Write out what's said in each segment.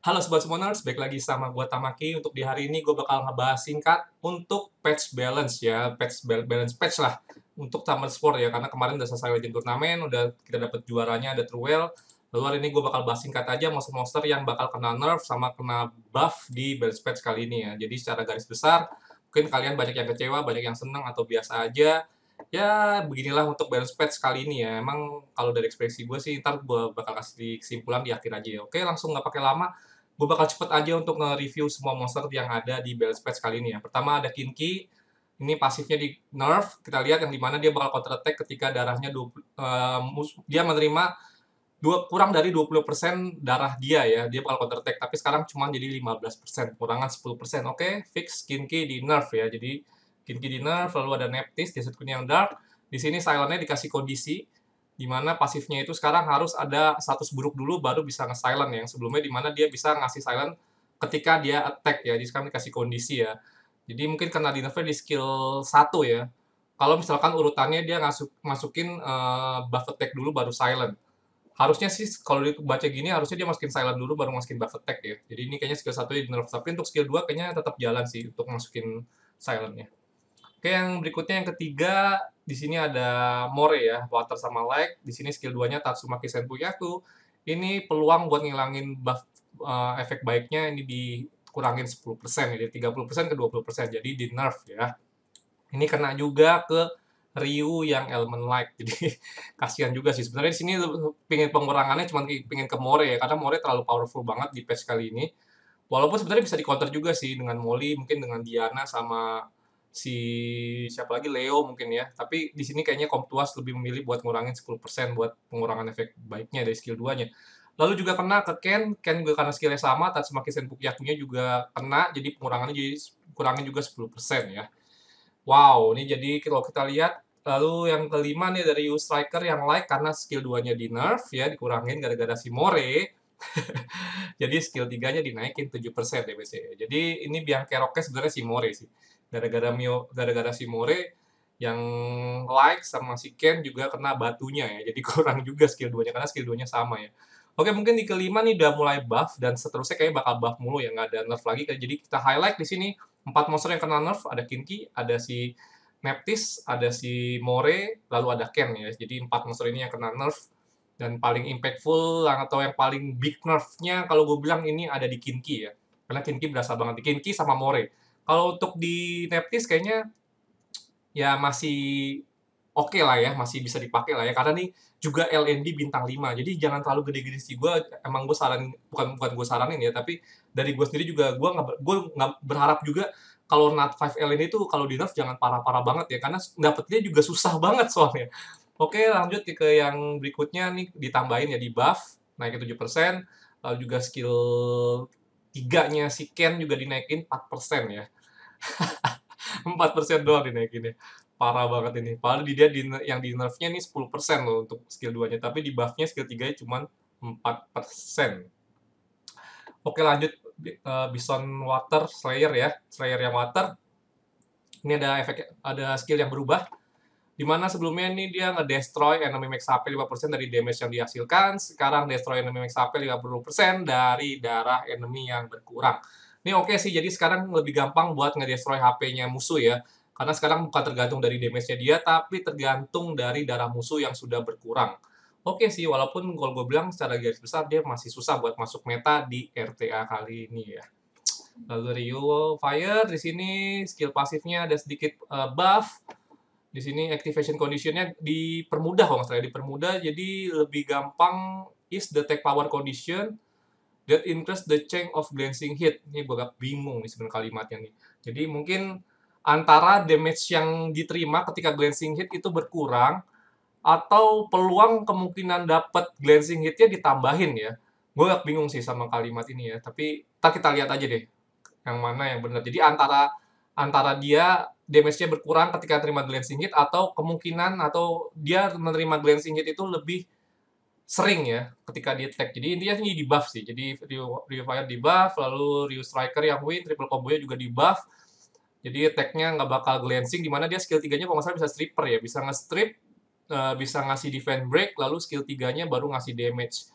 Halo Sobat Summoners, balik lagi sama gue Tamaki. Untuk di hari ini gue bakal ngebahas singkat untuk patch balance ya, patch balance patch lah untuk Summer Sport ya, karena kemarin udah selesai Legend Turnamen, udah kita dapet juaranya ada Truel. Lalu hari ini gue bakal bahas singkat aja monster-monster yang bakal kena nerf sama kena buff di balance patch kali ini ya. Jadi secara garis besar, mungkin kalian banyak yang kecewa, banyak yang seneng atau biasa aja. Ya, beginilah untuk balance patch kali ini ya. Emang kalau dari ekspresi gue sih, ntar gue bakal kasih kesimpulan di akhir aja ya. Oke, langsung nggak pakai lama gue bakal cepet aja untuk nge-review semua monster yang ada di Battle space kali ini ya. Pertama ada Kinki, ini pasifnya di nerf, kita lihat yang dimana dia bakal counter attack ketika darahnya 20, uh, eh, dia menerima dua kurang dari 20% darah dia ya, dia bakal counter attack, tapi sekarang cuma jadi 15%, kurangan 10%, oke, okay? fix Kinki di nerf ya, jadi Kinki di nerf, lalu ada Neptis, dia yang dark, di sini silentnya dikasih kondisi, dimana pasifnya itu sekarang harus ada status buruk dulu baru bisa nge-silent yang sebelumnya dimana dia bisa ngasih silent ketika dia attack ya jadi sekarang dikasih kondisi ya jadi mungkin karena di di skill 1 ya kalau misalkan urutannya dia masuk masukin uh, buff attack dulu baru silent harusnya sih kalau dibaca gini harusnya dia masukin silent dulu baru masukin buff attack ya jadi ini kayaknya skill satu di nerf tapi untuk skill 2 kayaknya tetap jalan sih untuk masukin silentnya oke yang berikutnya yang ketiga di sini ada More ya, Water sama Like. Di sini skill 2-nya Tatsumaki Senpuyaku. Ini peluang buat ngilangin buff uh, efek baiknya ini dikurangin 10%, jadi 30% ke 20%, jadi di nerf ya. Ini kena juga ke Ryu yang elemen like jadi kasihan juga sih sebenarnya di sini pingin pengurangannya cuma pingin ke More ya karena More terlalu powerful banget di patch kali ini walaupun sebenarnya bisa di counter juga sih dengan Molly mungkin dengan Diana sama si siapa lagi Leo mungkin ya. Tapi di sini kayaknya Komptuas lebih memilih buat ngurangin 10% buat pengurangan efek baiknya dari skill 2-nya. Lalu juga kena ke Ken, Ken juga karena skillnya sama, semakin Senpuk Yakunya juga kena, jadi pengurangannya jadi kurangin juga 10% ya. Wow, ini jadi kalau kita lihat, lalu yang kelima nih dari U Striker yang like karena skill 2-nya di nerf ya, dikurangin gara-gara si More. jadi skill 3-nya dinaikin 7% DBC. Jadi ini biang keroknya sebenarnya si More sih gara-gara Mio gara-gara si More yang like sama si Ken juga kena batunya ya jadi kurang juga skill duanya karena skill duanya sama ya Oke mungkin di kelima nih udah mulai buff dan seterusnya kayaknya bakal buff mulu ya nggak ada nerf lagi jadi kita highlight di sini empat monster yang kena nerf ada Kinki ada si Neptis ada si More lalu ada Ken ya jadi empat monster ini yang kena nerf dan paling impactful atau yang paling big nerfnya kalau gue bilang ini ada di Kinki ya karena Kinki berasa banget di Kinki sama More kalau untuk di Neptis kayaknya ya masih oke okay lah ya, masih bisa dipakai lah ya. Karena nih juga LND bintang 5. Jadi jangan terlalu gede-gede sih gue. Emang gue saran bukan bukan gue saranin ya, tapi dari gue sendiri juga gue gue nggak berharap juga kalau Nat 5 LND itu kalau di nerf jangan parah-parah banget ya, karena dapetnya juga susah banget soalnya. Oke, lanjut ke yang berikutnya nih ditambahin ya di buff naikin 7%, lalu juga skill tiganya si Ken juga dinaikin 4% ya. empat persen doang dinaikin ya parah banget ini padahal di dia di, yang di nerfnya ini sepuluh persen loh untuk skill duanya. tapi di buffnya skill tiga nya cuma persen. oke lanjut eh, Bison Water Slayer ya Slayer yang Water ini ada efek ada skill yang berubah dimana sebelumnya ini dia ngedestroy enemy max HP 5% dari damage yang dihasilkan sekarang destroy enemy max HP 50% dari darah enemy yang berkurang ini oke okay sih, jadi sekarang lebih gampang buat ngedestroy HP-nya musuh ya. Karena sekarang bukan tergantung dari damage-nya dia, tapi tergantung dari darah musuh yang sudah berkurang. Oke okay sih, walaupun kalau gue bilang secara garis besar dia masih susah buat masuk meta di RTA kali ini ya. Lalu Rio Fire di sini skill pasifnya ada sedikit uh, buff. Di sini activation conditionnya dipermudah kalau nggak salah dipermudah jadi lebih gampang is the tech power condition that increase the change of glancing hit. Ini gue agak bingung nih sebenarnya kalimatnya nih. Jadi mungkin antara damage yang diterima ketika glancing hit itu berkurang atau peluang kemungkinan dapat glancing hitnya ditambahin ya. Gue agak bingung sih sama kalimat ini ya, tapi tak kita lihat aja deh yang mana yang benar. Jadi antara antara dia damage-nya berkurang ketika terima glancing hit atau kemungkinan atau dia menerima glancing hit itu lebih sering ya ketika dia attack. Jadi intinya ini di buff sih. Jadi Rio, Ryu Fire di buff, lalu Rio Striker yang win, triple combo-nya juga di buff. Jadi attack-nya nggak bakal glancing, dimana dia skill 3-nya kalau nggak bisa stripper ya. Bisa nge-strip, uh, bisa ngasih defense break, lalu skill 3-nya baru ngasih damage.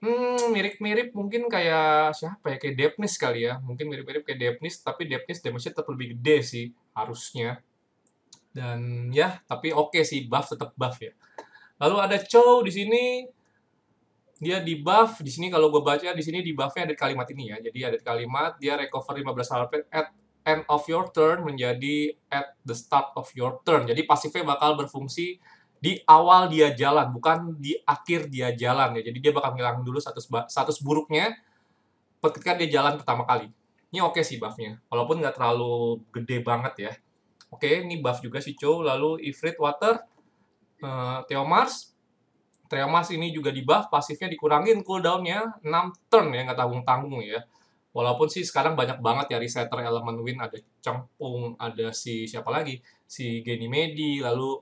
Hmm, mirip-mirip mungkin kayak siapa ya? Kayak Depnis kali ya. Mungkin mirip-mirip kayak Depnis, tapi Depnis damage-nya tetap lebih gede sih harusnya. Dan ya, tapi oke okay sih, buff tetap buff ya. Lalu ada Chow di sini dia di buff di sini kalau gue baca di sini di buffnya ada kalimat ini ya. Jadi ada kalimat dia recover 15 HP at end of your turn menjadi at the start of your turn. Jadi pasifnya bakal berfungsi di awal dia jalan, bukan di akhir dia jalan ya. Jadi dia bakal ngilang dulu satu status buruknya ketika dia jalan pertama kali. Ini oke okay sih buffnya, walaupun nggak terlalu gede banget ya. Oke, okay, ini buff juga si Chow Lalu Ifrit Water, uh, eh, Theo Mars. Theo Mars ini juga di buff, pasifnya dikurangin cooldownnya 6 turn ya, nggak tanggung-tanggung ya. Walaupun sih sekarang banyak banget ya resetter elemen win, ada Cengpung, ada si siapa lagi, si Geni Ganymede, lalu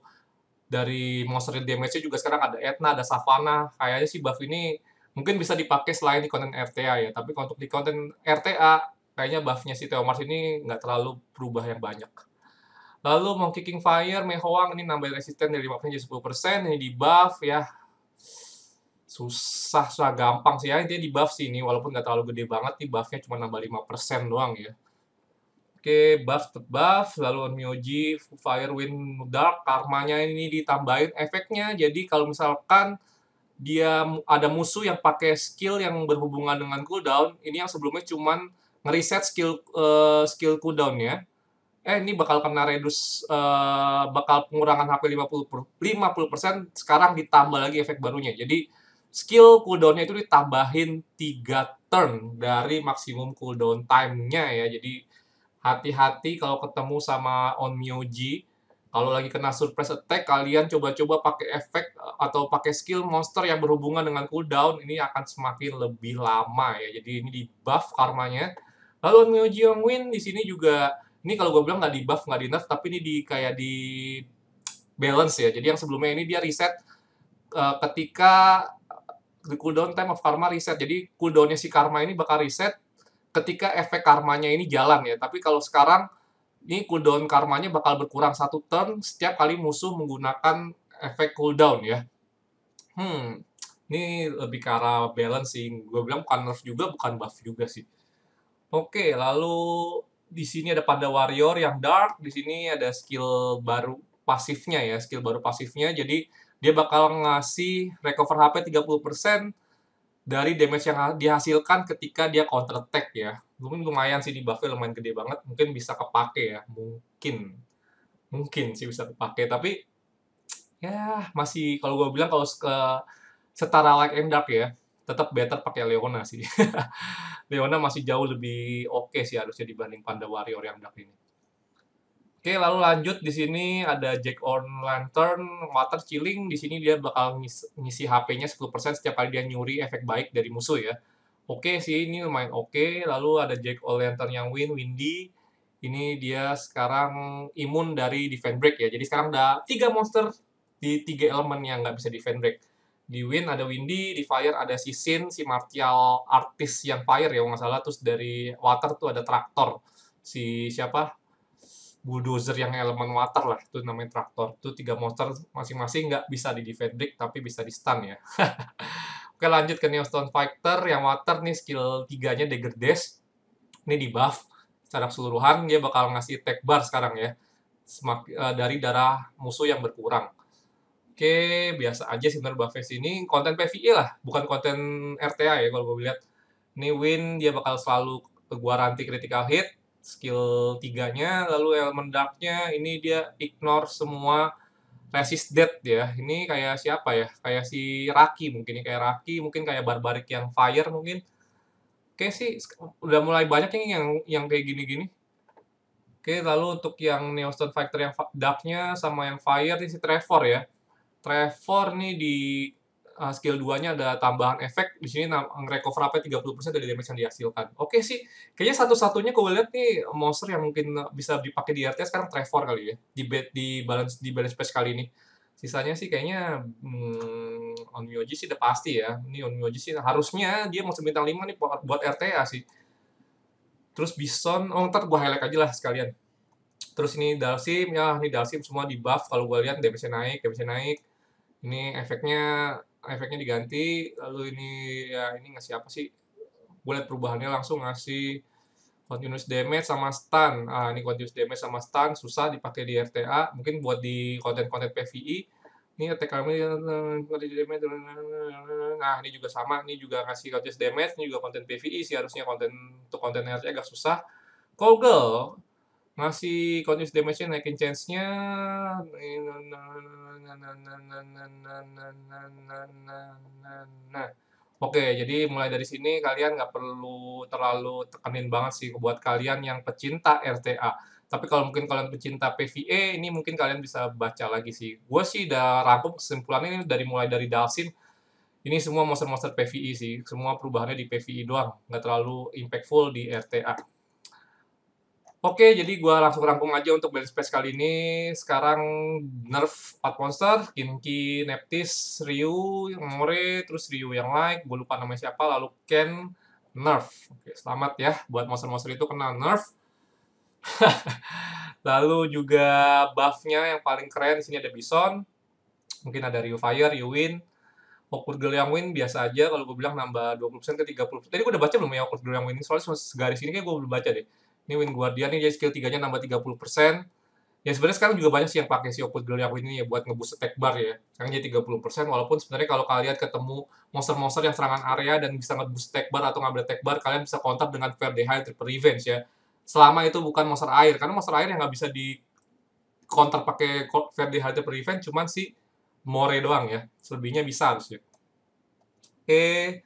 dari monster damage-nya juga sekarang ada Etna, ada Savana. Kayaknya sih buff ini mungkin bisa dipakai selain di konten RTA ya, tapi untuk di konten RTA kayaknya buff-nya si Theo Mars ini nggak terlalu berubah yang banyak. Lalu mau kicking fire, Mehoang ini nambah resisten dari 5% jadi 10%, ini di buff ya. Susah, susah gampang sih ya, intinya di buff sih ini, walaupun nggak terlalu gede banget, nih buffnya cuma nambah 5% doang ya. Oke, buff tetap buff, lalu Myoji, Fire, Wind, Dark, karmanya ini ditambahin efeknya. Jadi kalau misalkan dia ada musuh yang pakai skill yang berhubungan dengan cooldown, ini yang sebelumnya cuma ngereset skill uh, skill cooldown ya eh ini bakal kena redus eh, bakal pengurangan HP 50 50% sekarang ditambah lagi efek barunya. Jadi skill cooldownnya itu ditambahin 3 turn dari maksimum cooldown time-nya ya. Jadi hati-hati kalau ketemu sama On Myoji kalau lagi kena surprise attack, kalian coba-coba pakai efek eh, atau pakai skill monster yang berhubungan dengan cooldown, ini akan semakin lebih lama ya. Jadi ini di buff karmanya. Lalu Myoji yang Win di sini juga ini kalau gue bilang nggak di buff nggak di nerf tapi ini di kayak di balance ya jadi yang sebelumnya ini dia reset uh, ketika the cooldown time of karma reset jadi cooldownnya si karma ini bakal reset ketika efek karmanya ini jalan ya tapi kalau sekarang ini cooldown karmanya bakal berkurang satu turn setiap kali musuh menggunakan efek cooldown ya hmm ini lebih ke arah balance gue bilang bukan nerf juga bukan buff juga sih oke lalu di sini ada pada warrior yang dark, di sini ada skill baru pasifnya ya, skill baru pasifnya. Jadi dia bakal ngasih recover HP 30% dari damage yang dihasilkan ketika dia counter attack ya. Mungkin lumayan sih di buffnya lumayan gede banget, mungkin bisa kepake ya, mungkin. Mungkin sih bisa kepake, tapi ya masih kalau gue bilang kalau ke setara like and dark ya, tetap better pakai Leona sih. Leona masih jauh lebih oke okay sih harusnya dibanding Panda Warrior yang Dark ini. Oke, lalu lanjut di sini ada Jack on Lantern, Water Chilling. Di sini dia bakal ngisi HP-nya 10% setiap kali dia nyuri efek baik dari musuh ya. Oke sih, ini lumayan oke. Lalu ada Jack on Lantern yang Win, Windy. Ini dia sekarang imun dari defense break ya. Jadi sekarang ada tiga monster di tiga elemen yang nggak bisa defense break di Win ada Windy, di Fire ada si Sin, si Martial artis yang Fire ya nggak salah, terus dari Water tuh ada Traktor, si siapa bulldozer yang elemen water lah itu namanya traktor itu tiga monster masing-masing nggak bisa di defend break tapi bisa di stun ya oke lanjut ke Neostone Fighter yang water nih skill tiganya Dagger Dash ini di buff secara keseluruhan dia bakal ngasih tag bar sekarang ya eh, dari darah musuh yang berkurang Oke, biasa aja sih menurut Buffet ini konten PVE lah, bukan konten RTA ya kalau gue lihat. ini Win dia bakal selalu gua ranti critical hit, skill tiganya lalu elemen darknya ini dia ignore semua resist dead ya. Ini kayak siapa ya? Kayak si Raki mungkin ini ya, kayak Raki, mungkin kayak barbarik yang fire mungkin. Oke sih, udah mulai banyak yang yang, yang kayak gini-gini. Oke, lalu untuk yang Neostone Factor yang dark sama yang fire ini si Trevor ya Trevor nih di uh, skill 2-nya ada tambahan efek di sini recover apa 30% dari damage yang dihasilkan. Oke sih, kayaknya satu-satunya gue lihat nih monster yang mungkin bisa dipakai di RTS sekarang Trevor kali ya di di balance di balance patch kali ini. Sisanya sih kayaknya hmm, Onmyoji sih udah pasti ya. Ini Onmyoji sih harusnya dia monster bintang 5 nih buat, buat RTA sih. Terus Bison, oh ntar gue highlight aja lah sekalian. Terus ini Dalsim, ya ini Dalsim semua di buff kalau gue lihat damage naik, damage naik ini efeknya efeknya diganti lalu ini ya ini ngasih apa sih boleh perubahannya langsung ngasih continuous damage sama stun ah ini continuous damage sama stun susah dipakai di RTA mungkin buat di konten-konten PVI e. ini attack kami nah ini juga sama ini juga ngasih continuous damage ini juga konten PVI e sih harusnya konten untuk konten RTA agak susah Kogel masih continuous damage-nya naikin chance-nya nah, Oke, jadi mulai dari sini kalian nggak perlu terlalu tekenin banget sih buat kalian yang pecinta RTA. Tapi kalau mungkin kalian pecinta PVE, ini mungkin kalian bisa baca lagi sih. Gue sih udah rangkum kesimpulannya ini dari mulai dari Dalsin, ini semua monster-monster PVE sih. Semua perubahannya di PVE doang, nggak terlalu impactful di RTA. Oke, jadi gue langsung rangkum aja untuk beli space kali ini. Sekarang Nerf 4 monster, Kinki, Neptis, Ryu, Mori, terus Ryu yang like, gue lupa namanya siapa, lalu Ken, Nerf. Oke, selamat ya buat monster-monster itu kenal Nerf. lalu juga buff-nya yang paling keren, di sini ada Bison, mungkin ada Ryu Fire, Ryu Win, Awkward Girl yang win biasa aja kalau gue bilang nambah 20% ke 30%. Tadi gue udah baca belum ya Awkward Girl yang win? Soalnya segaris ini kayak gue belum baca deh. Ini Win Guardian ini jadi skill 3-nya nambah 30%. Ya sebenarnya sekarang juga banyak sih yang pakai si Oakwood Girl yang ini ya buat ngebus attack bar ya. Sekarang jadi 30% walaupun sebenarnya kalau kalian ketemu monster-monster yang serangan area dan bisa ngebus attack bar atau ngambil attack bar, kalian bisa counter dengan Verdeha Triple Revenge ya. Selama itu bukan monster air, karena monster air yang nggak bisa di counter pakai Verdeha Triple Revenge cuman si More doang ya. Selebihnya bisa harusnya. Oke,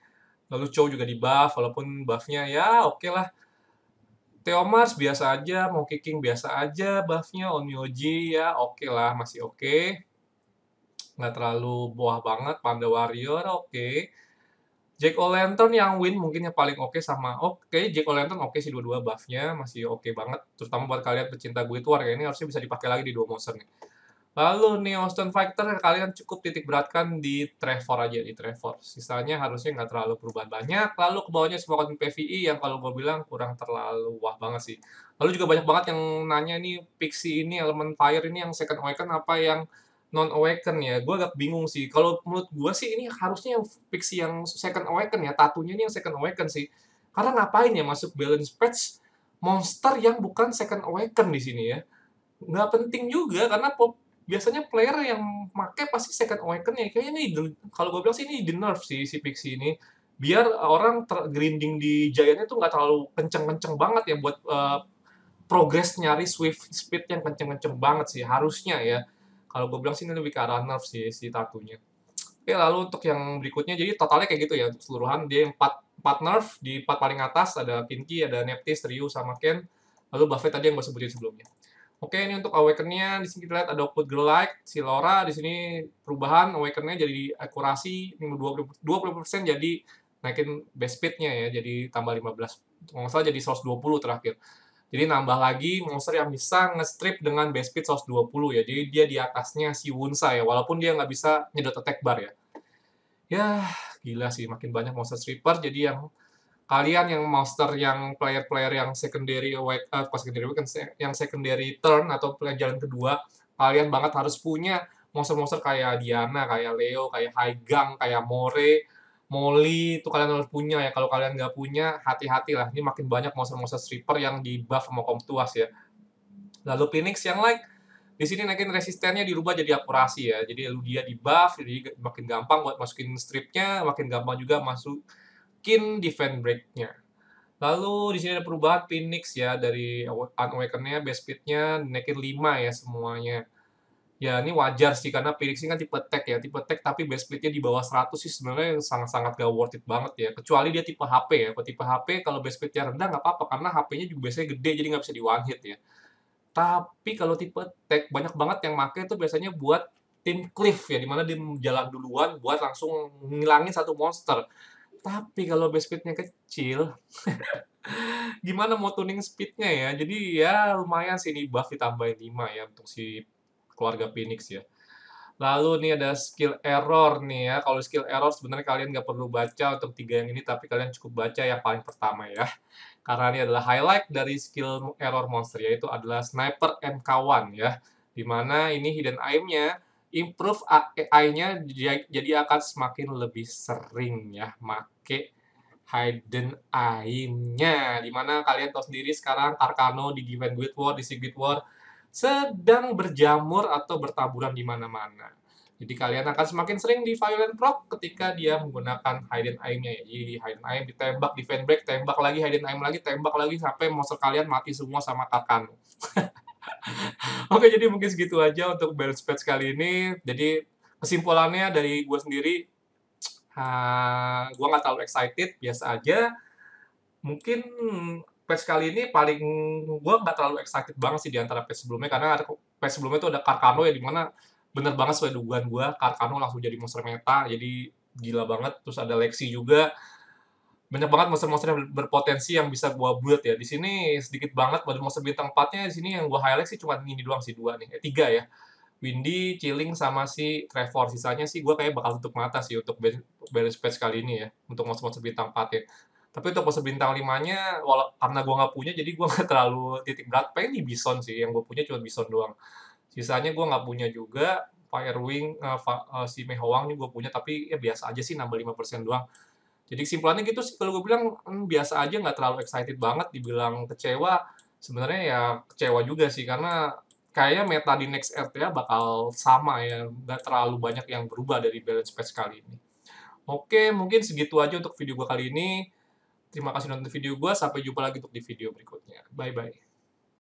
lalu Chow juga di buff, walaupun buffnya ya oke okay lah Theo Mars biasa aja, mau kicking biasa aja, buffnya Onmyoji ya oke okay lah, masih oke. Okay. Nggak terlalu buah banget, Panda Warrior oke. Okay. Jack O'Lantern yang win mungkin yang paling oke okay sama oke okay, Jack O'Lantern oke okay sih dua-dua buffnya masih oke okay banget terutama buat kalian pecinta gue itu warga ya, ini harusnya bisa dipakai lagi di dua monster nih Lalu nih Austin Factor kalian cukup titik beratkan di Trevor aja di Trevor. Sisanya harusnya nggak terlalu perubahan banyak. Lalu ke bawahnya semua konten PVI yang kalau gue bilang kurang terlalu wah banget sih. Lalu juga banyak banget yang nanya nih Pixie ini Element Fire ini yang second awaken apa yang non awaken ya. Gue agak bingung sih. Kalau menurut gue sih ini harusnya yang Pixie yang second awaken ya. Tatunya ini yang second awaken sih. Karena ngapain ya masuk balance patch monster yang bukan second awaken di sini ya. Nggak penting juga karena biasanya player yang make pasti second awaken ya kayaknya ini kalau gue bilang sih ini di nerf sih si Pixie ini biar eh, orang grinding di Giantnya tuh nggak terlalu kenceng-kenceng banget ya buat uh, progress nyari swift speed yang kenceng-kenceng banget sih harusnya ya kalau gue bilang sih ini lebih ke arah nerf sih si tatunya Oke, lalu untuk yang berikutnya, jadi totalnya kayak gitu ya, untuk keseluruhan dia empat empat nerf, di empat paling atas ada Pinky, ada Neptis, Ryu, sama Ken, lalu Buffet tadi yang gue sebutin sebelumnya. Oke, ini untuk awakennya di sini kita lihat ada output gelight si Laura di sini perubahan awakennya jadi akurasi dua 20 persen jadi naikin base speednya ya, jadi tambah 15. monster nggak salah jadi 120 terakhir. Jadi nambah lagi monster yang bisa nge-strip dengan base speed 120 ya. Jadi dia di atasnya si Wunsa ya, walaupun dia nggak bisa nyedot attack bar ya. Ya, gila sih, makin banyak monster stripper, jadi yang kalian yang monster yang player-player yang secondary white uh, secondary awaken, yang secondary turn atau jalan kedua kalian banget harus punya monster-monster kayak Diana, kayak Leo, kayak Haigang, kayak More, Molly itu kalian harus punya ya. Kalau kalian nggak punya, hati-hati lah. Ini makin banyak monster-monster stripper yang di buff sama Komtuas ya. Lalu Phoenix yang like di sini naikin resistennya dirubah jadi akurasi ya. Jadi lu dia di buff, jadi makin gampang buat masukin stripnya, makin gampang juga masuk mungkin defense break-nya. Lalu di sini ada perubahan Phoenix ya dari Unawaken-nya, base speed-nya naikin 5 ya semuanya. Ya ini wajar sih karena Phoenix ini kan tipe tech ya, tipe tech tapi base speed-nya di bawah 100 sih sebenarnya sangat-sangat gak worth it banget ya. Kecuali dia tipe HP ya, kalau tipe HP kalau base speed-nya rendah nggak apa-apa karena HP-nya juga biasanya gede jadi nggak bisa di one hit ya. Tapi kalau tipe tech banyak banget yang make itu biasanya buat tim cliff ya dimana dia jalan duluan buat langsung ngilangin satu monster tapi kalau base speednya kecil, gimana mau tuning speednya ya? Jadi ya lumayan sih ini buff ditambahin 5 ya untuk si keluarga Phoenix ya. Lalu nih ada skill error nih ya. Kalau skill error sebenarnya kalian nggak perlu baca untuk tiga yang ini, tapi kalian cukup baca yang paling pertama ya. Karena ini adalah highlight dari skill error monster, yaitu adalah sniper MK1 ya. Dimana ini hidden aim-nya improve AI-nya jadi akan semakin lebih sering ya make hidden aim-nya dimana kalian tahu sendiri sekarang Arcano di Given Guild War di Secret War sedang berjamur atau bertaburan di mana-mana jadi kalian akan semakin sering di violent Rock ketika dia menggunakan hidden aim-nya Jadi hidden aim ditembak, defend break, tembak lagi, hidden aim lagi, tembak lagi sampai monster kalian mati semua sama Arkano Oke, jadi mungkin segitu aja untuk balance patch kali ini. Jadi kesimpulannya dari gue sendiri, uh, ah, gue nggak terlalu excited, biasa aja. Mungkin patch kali ini paling gue nggak terlalu excited banget sih di antara patch sebelumnya karena ada patch sebelumnya itu ada Carcano ya dimana bener banget sesuai dugaan gue Carcano langsung jadi monster meta jadi gila banget terus ada Lexi juga banyak banget monster-monster yang berpotensi yang bisa gua build ya. Di sini sedikit banget pada monster bintang 4-nya di sini yang gua highlight sih cuma ini doang sih dua nih. Eh tiga ya. Windy, Chilling sama si Trevor. Sisanya sih gua kayak bakal tutup mata sih untuk balance patch kali ini ya untuk monster-monster bintang 4 ya. Tapi untuk monster bintang 5-nya walau karena gua nggak punya jadi gua nggak terlalu titik berat pengen di Bison sih yang gua punya cuma Bison doang. Sisanya gua nggak punya juga Firewing uh, uh, si ini gue punya tapi ya biasa aja sih nambah 5% doang jadi kesimpulannya gitu sih kalau gue bilang hmm, biasa aja nggak terlalu excited banget dibilang kecewa sebenarnya ya kecewa juga sih karena kayaknya meta di next RTA ya bakal sama ya nggak terlalu banyak yang berubah dari balance patch kali ini. Oke mungkin segitu aja untuk video gue kali ini. Terima kasih nonton video gue sampai jumpa lagi untuk di video berikutnya. Bye bye.